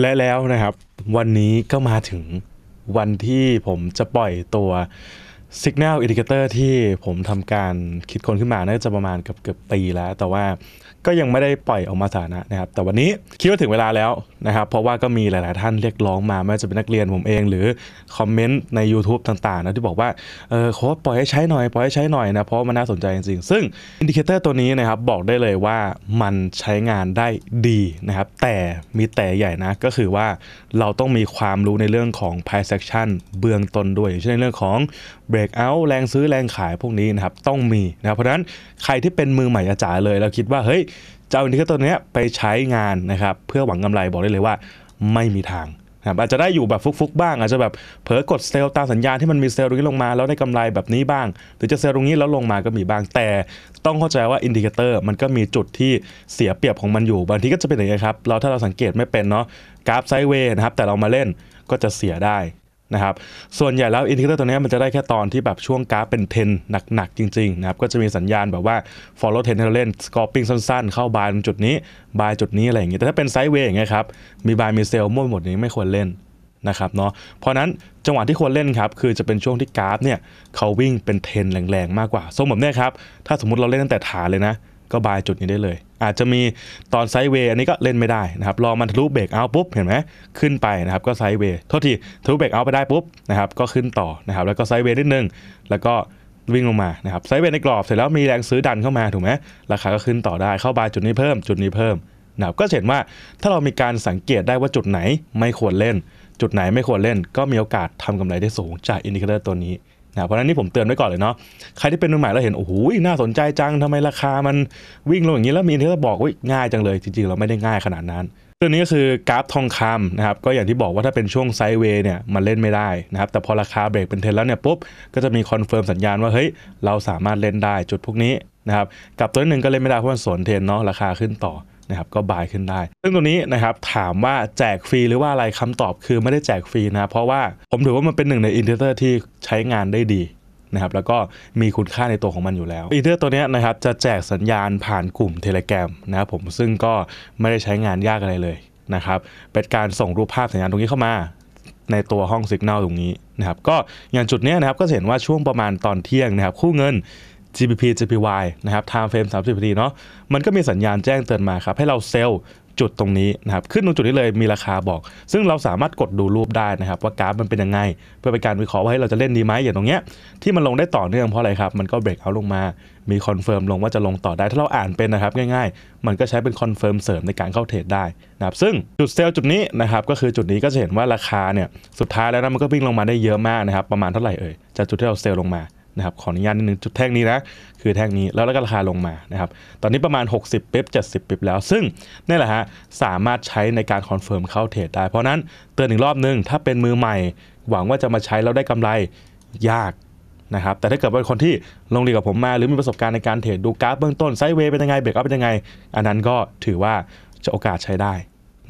และแล้วนะครับวันนี้ก็มาถึงวันที่ผมจะปล่อยตัว Signal Indicator ที่ผมทำการคิดคนขึ้นมาน่าจะประมาณเกือบเกือบปีแล้ว แต่ว่าก็ยังไม่ได้ปล่อยออกมาสาธารณะนะครับ แต่วันนี้คิดว่าถึงเวลาแล้วนะครับเพราะว่าก็มีหลายๆท่านเรียกร้องมา ไม่ว่าจะเป็นนักเรียนผมเอง หรือคอมเมนต์ใน YouTube ต่าง ๆ นะที่บอกว่าเออโค้ดปล่อยให้ใช้หน่อย ปล่อยให้ใช้หน่อยนะเพราะมันน่าสนใจจริง ๆ ซึ่งอินดิเคเตอร์ตัวนี้นะครับบอกได้เลยว่ามันใช้งานได้ดีนะครับแต่มีแต่ใหญ่นะก็คือว่าเราต้องมีความรู้ในเรื่องของ price action เบื้องต้นด้วยเช่นในเรื่องของ b r รกเอาท์แรงซื้อแรงขายพวกนี้นะครับต้องมีนะเพราะฉะนั้นใครที่เป็นมือใหม่อาจายเลยเราคิดว่าเฮ้ยจะเอาอินดิเคเตอร์นี้ไปใช้งานนะครับเพื่อหวังกำไรบอกได้เลยว่าไม่มีทางครับอาจจะได้อยู่แบบฟุกๆบ้างอาจจะแบบเผลอกดเซลล์ตามสัญญาณที่มันมีเซลล์ตรงนี้ลงมา แล้วได้กำไรแบบนี้บ้าง หรือจะเซลล์ตรงนี้แล้วลงมาก็มีบ้าง แต่ ต้องเข้าใจว่าอินดิเคเตอร์มันก็มีจุดที่เสียเปรียบของมันอยู่บางทีก็จะเป็นอย่างนี้ครับเราถ้าเราสังเกตไม่เป็นเนาะกราฟไซด์เวย์นะครับแต่เรามาเล่นก็จะเสียได้นะครับส่วนใหญ่แล้วอินดิเคเตอร์ตัวนี้มันจะได้แค่ตอนที่แบบช่วงกราฟเป็นเทนหนักๆ จริงๆนะครับก็จะมีสัญญาณแบบว่า follow t e n เรเล่น scalping สั้นๆ เข้าบายจุดนี้ บายจุดนี้อะไรอย่างเงี้ยแต่ถ้าเป็นไซด์เวย์อย่างเงี้ยครับ มีบายมีเซลล์มั่วหมดนี้ไม่ควรเล่นนะครับเนาะเพราะนั้นจังหวะที่ควรเล่นครับคือจะเป็นช่วงที่กราฟเนี่ยเขาวิ่งเป็นเทนแรงๆ มากกว่าทรงแบบนี้ครับถ้าสมมติเราเล่นตั้งแต่ฐานเลยนะก็บายจุดนี้ได้เลย อาจจะมีตอนไซด์เวย์อันนี้ก็เล่นไม่ได้นะครับลองมันทะลุเบรกเอาปุ๊บเห็นไหมขึ้นไปนะครับก็ไซด์เวย์โทษทีทะลุเบรกเอาไปได้ปุ๊บนะครับก็ขึ้นต่อนะครับแล้วก็ไซด์เวย์นิดนึง แล้วก็วิ่งลงมานะครับไซด์เวย์ในกรอบเสร็จแล้วมีแรงซื้อดันเข้ามาถูกไหมราคาก็ขึ้นต่อได้เข้าบายจุดนี้เพิ่ม จุดนี้เพิ่มนะครับก็เห็นว่าถ้าเรามีการสังเกตได้ว่าจุดไหนไม่ควรเล่น จุดไหนไม่ควรเล่นก็มีโอกาสทำกำไรได้สูง จากอินดิเคเตอร์ตัวนี้นะเพราะนั้นนี่ผมเตือนไว้ก่อนเลยเนาะใครที่เป็นมือใหม่แล้วเห็นโอ้โหน่าสนใจจังทำไมราคามันวิ่งลงอย่างนี้ แล้วมีที่เราบอกว่าง่ายจังเลยจริงๆเราไม่ได้ง่ายขนาดนั้น ตัวนี้ก็คือกราฟทองคำนะครับก็อย่างที่บอกว่าถ้าเป็นช่วงไซด์เวย์เนี่ยมันเล่นไม่ได้นะครับแต่พอราคาเบรกเป็นเทนแล้วเนี่ยปุ๊บก็จะมีคอนเฟิร์มสัญญาณว่าเฮ้ยเราสามารถเล่นได้จุดพวกนี้นะครับกับตัวหนึ่งก็เล่นไม่ได้เพราะมันสวนเทนเนาะราคาขึ้นต่อนะครับก็บายขึ้นได้ ซึ่งตัวนี้นะครับถามว่าแจกฟรีหรือว่าอะไรคำตอบคือไม่ได้แจกฟรีนะเพราะว่าผมถือว่ามันเป็นหนึ่งในอินเทอร์เตอร์ ที่ใช้งานได้ดีนะครับแล้วก็มีคุณค่าในตัวของมันอยู่แล้วอินเทอร์ตัวนี้นะครับจะแจกสัญญาณผ่านกลุ่มเทเลแกรมนะครับผมซึ่งก็ไม่ได้ใช้งานยากอะไรเลยนะครับเป็นการส่งรูปภาพสัญญาณตรงนี้เข้ามา ในตัวห้องสัญญาณตรงนี้นะครับก็อย่างจุดนี้นะครับก็เห็นว่าช่วงประมาณตอนเที่ยงนะครับคู่เงิน GPP GPY นะครับ time frame 30นาทีเนาะ มันก็มีสัญญาณแจ้งเตือนมาครับ ให้เราเซลล์จุดตรงนี้นะครับ ขึ้นตรงจุดนี้เลยมีราคาบอก ซึ่งเราสามารถกดดูรูปได้นะครับ ว่ากราฟมันเป็นยังไง เพื่อเป็นการวิเคราะห์ว่าให้เราจะเล่นดีไหมอย่างตรงเนี้ย ที่มันลงได้ต่อเนื่องเพราะอะไรครับ มันก็เบรกเอาลงมา มีคอนเฟิร์มลงว่าจะลงต่อได้ ถ้าเราอ่านเป็นนะครับ ง่าย ๆ มันก็ใช้เป็นคอนเฟิร์มเสริมในการเข้าเทรดได้นะครับ ซึ่งจุดเซลล์จุดนี้นะครับ ก็คือจุดนี้ก็จะเห็นว่าราคาเนี่ย สุดท้ายแล้วนะมันก็วิ่งลงมาได้เยอะมากนะครับประมาณเท่าไหร่เอ่ยจากจุดที่เราเซลล์ลงมานะครับขออนุญาตนิดนึงจุดแท่งนี้นะ คือแท่งนี้แล้วแล้วก็ราคาลงมานะครับตอนนี้ประมาณ 60ปิบ70ปิบแล้ว ซึ่งนี่แหละฮะสามารถใช้ในการคอนเฟิร์มเข้าเทรดได้ เพราะนั้น เตือนอีกรอบนึง ถ้าเป็นมือใหม่ หวังว่าจะมาใช้แล้วได้กำไรยากนะครับแต่ถ้าเกิดเป็นคนที่ลงเรียนกับผมมา หรือมีประสบการณ์ในการเทรดดูกราฟเบื้องต้นไซด์เวย์เป็นยังไงเบรกอัพเป็นยังไงอันนั้นก็ถือว่าจะโอกาสใช้ได้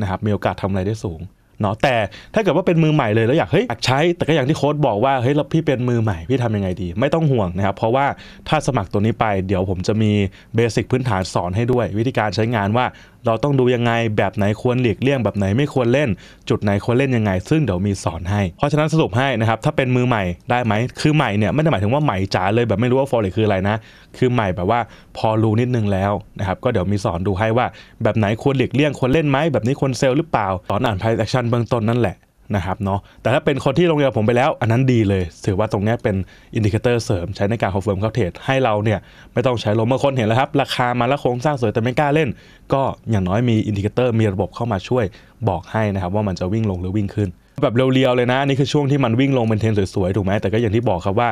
นะครับมีโอกาสทำอะไรได้สูงเนาะแต่ถ้าเกิดว่าเป็นมือใหม่เลยแล้วอยากเฮ้ยอยากใช้ แต่ก็อย่างที่โค้ดบอกว่าเฮ้ยเราพี่เป็นมือใหม่พี่ทำยังไงดี ไม่ต้องห่วงนะครับ เพราะว่าถ้าสมัครตัวนี้ไปเดี๋ยวผมจะมีเบสิกพื้นฐานสอนให้ด้วยวิธีการใช้งานว่าเราต้องดูยังไงแบบไหนควรหลีกเลี่ยงแบบไหนไม่ควรเล่น จุดไหนควรเล่นยังไง ซึ่งเดี๋ยวมีสอนให้เพราะฉะนั้นสรุปให้นะครับถ้าเป็นมือใหม่ได้ไหม คือใหม่เนี่ยไม่ได้หมายถึงว่าใหม่จ๋าเลยแบบไม่รู้ว่าฟอเรคืออะไรนะคือใหม่แบบว่าพอรู้นิดนึงแล้วนะครับก็เดี๋ยวมีสอนดูให้ว่า แบบไหนควรหลีกเลี่ยงควรเล่นไหม แบบนี้ควรเซลหรือเปล่าสอนอ่านไพ่แอคชั่นเบื้องต้นนั่นแหละนะครับเนาะแต่ถ้าเป็นคนที่ลงเรือผมไปแล้ว อันนั้นดีเลยถือว่าตรงนี้เป็นอินดิเคเตอร์เสริมใช้ในการคอนเฟิร์มเข้าเทรดให้เราเนี่ยไม่ต้องใช้ลมเมื่อคนเห็นแล้วครับราคามาแล้วโครงสร้างสวย แต่ไม่กล้าเล่น ก็อย่างน้อยมีอินดิเคเตอร์มีระบบเข้ามาช่วยบอกให้นะครับว่ามันจะวิ่งลงหรือวิ่งขึ้น แบบเรียวๆ เลยนะ นี่คือช่วงที่มันวิ่งลงเป็นเทรนสวยๆถูกไหมแต่ก็อย่างที่บอกครับว่า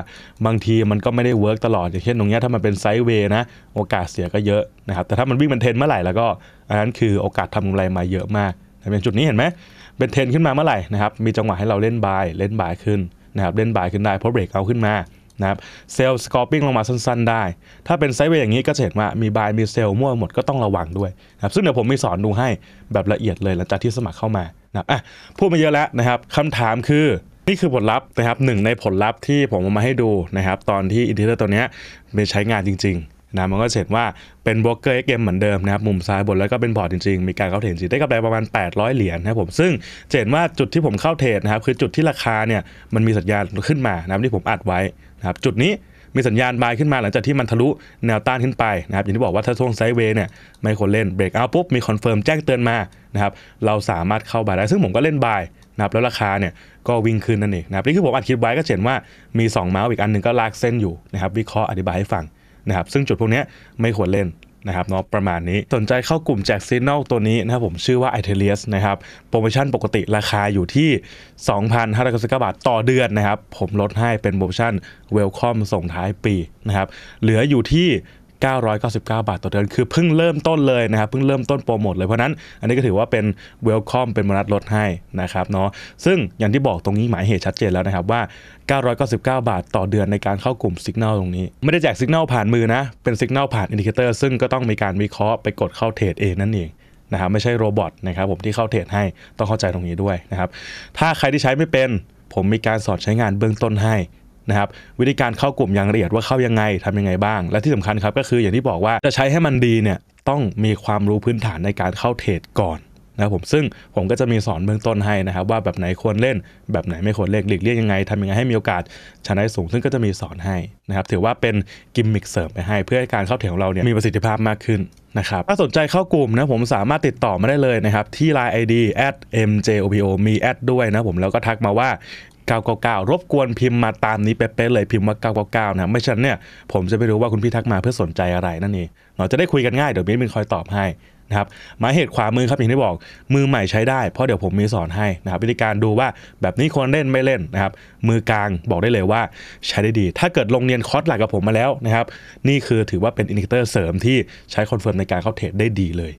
บางทีมันก็ไม่ได้เวิร์กตลอดอย่างเช่นตรงนี้ถ้ามันเป็นไซด์เวย์นะโอกาสเสียก็เยอะนะครับแต่ถ้ามันวิ่งเป็นเทรนเมื่อไหร่แล้วก็อันนั้นคือโอกาสทำกำไรมาเยอะมากเป็นจุดนี้เห็นไหม เป็นเทน ขึ้นมาเมื่อไหร่นะครับ มีจังหวะให้เราเล่นบายเล่นบายขึ้นนะครับ เล่นบายขึ้นได้เพราะเบรกเอาขึ้นมานะครับ เซลล์สกอร์ปิ้งลงมาสั้น ๆ ได้ ถ้าเป็นไซด์เวย์อย่างนี้ก็จะเห็นว่ามีบายมีเซลล์มั่วหมดก็ต้องระวังด้วยนะครับ ซึ่งเดี๋ยวผมมีสอนดูให้แบบละเอียดเลยหลังจากที่สมัครเข้ามานะอ่ะพูดมาเยอะแล้วนะครับคำถามคือนี่คือผลลัพธ์นะครับหนึ่งในผลลัพธ์ที่ผมเอามาให้ดูนะครับตอนที่อินเทอร์เน็ตตัวนี้ไปใช้งานจริง ๆนะมันก็เห็นว่าเป็นบล็อกเกอร์เกมเหมือนเดิมนะครับมุมซ้ายบนแล้วก็เป็นพอร์ตจริง ๆ มีการเข้าเทรดจริง ได้กำไรประมาณ 800 เหรียญนะครับผมซึ่งเห็นว่าจุดที่ผมเข้าเทรดนะครับคือจุดที่ราคาเนี่ยมันมีสัญญาณขึ้นมานะครับที่ผมอัดไว้นะครับจุดนี้มีสัญญาณบายขึ้นมา หลังจากที่มันทะลุแนวต้านขึ้นไปนะครับอย่างที่บอกว่าถ้าช่วงไซด์เวย์เนี่ยไม่ควรเล่นเบรกเอาปุ๊บมีคอนเฟิร์มแจ้งเตือนมานะครับเราสามารถเข้าบายได้ซึ่งผมก็เล่นบายนะครับแล้วราคาเนี่ยก็วิ่งขึ้นนั่นเองนะครับนี่คือผมอัดคลิปไว้ก็เห็นว่ามี2เมาส์อีกอันหนึ่งก็ลากเส้นอยู่นะครับวิเคราะห์อธิบายให้ฟังนะครับซึ่งจุดพวกนี้ไม่ควรเล่นนะครับเนาะประมาณนี้ สนใจเข้ากลุ่มแจกซีนอลตัวนี้นะครับผมชื่อว่า i t เทเลสนะครับ โปรโมชั่นปกติราคาอยู่ที่ 2,599บาทต่อเดือนนะครับ ผมลดให้เป็นโปรโมชั่นเวลคอมส่งท้ายปีนะครับ เหลืออยู่ที่999 บาทต่อเดือนคือเพิ่งเริ่มต้นเลยนะครับเพิ่งเริ่มต้นโปรโมทเลยเพราะนั้นอันนี้ก็ถือว่าเป็นเวลคอมเป็นมนัดลดให้นะครับเนาะซึ่งอย่างที่บอกตรงนี้หมายเหตุชัดเจนแล้วนะครับว่า 999 บาทต่อเดือนในการเข้ากลุ่มสัญญาณตรงนี้ ไม่ได้แจกสัญญาณผ่านมือนะ เป็นสัญญาณผ่านอินดิเคเตอร์ซึ่งก็ต้องมีการวิเคราะห์ไปกดเข้าเทรดเองนั่นเองนะครับไม่ใช่โรบอทนะครับผมที่เข้าเทรดให้ต้องเข้าใจตรงนี้ด้วยนะครับถ้าใครที่ใช้ไม่เป็นผมมีการสอนใช้งานเบื้องต้นให้นะครับวิธีการเข้ากลุ่มอย่างละเอียดว่าเข้ายังไงทำยังไงบ้าง และที่สำคัญครับก็คืออย่างที่บอกว่าจะใช้ให้มันดีเนี่ยต้องมีความรู้พื้นฐานในการเข้าเทรดก่อนนะผมซึ่งผมก็จะมีสอนเบื้องต้นให้นะครับว่าแบบไหนควรเล่น แบบไหนไม่ควรเล่นหลีกเลี่ยงยังไงทำยังไงให้มีโอกาสชนะสูง ซึ่งก็จะมีสอนให้นะครับถือว่าเป็นกิมมิคเสริมไปให้ เพื่อให้การเข้าถึงของเราเนี่ยมีประสิทธิภาพมากขึ้นนะครับถ้าสนใจเข้ากลุ่มนะผมสามารถติดต่อมาได้เลยนะครับที่ Line ID at mjopo มีแอดด้วยนะผมแล้วก็ทักมาว่า999รบกวนพิมพ์มาตามนี้เป๊ะๆเลยพิมพ์ว่า999นะไม่ฉันเนี่ยผมจะไม่รู้ว่าคุณพี่ทักมาเพื่อสนใจอะไรนั่นเองเราจะได้คุยกันง่าย เดี๋ยวมิ้นนคอยตอบให้นะครับหมายเหตุขวามือครับอย่างที่บอก มือใหม่ใช้ได้เพราะเดี๋ยวผมมีสอนให้นะครับวิธีการดูว่าแบบนี้ควรเล่นไม่เล่นนะครับมือกลางบอกได้เลยว่าใช้ได้ดี ถ้าเกิดลงเรียนคอร์สหลักกับผมมาแล้วนะครับนี่คือถือว่าเป็นอินดิเคเตอร์เสริมที่ใช้คอนเฟิร์มในการเข้าเทรดได้ดีเลย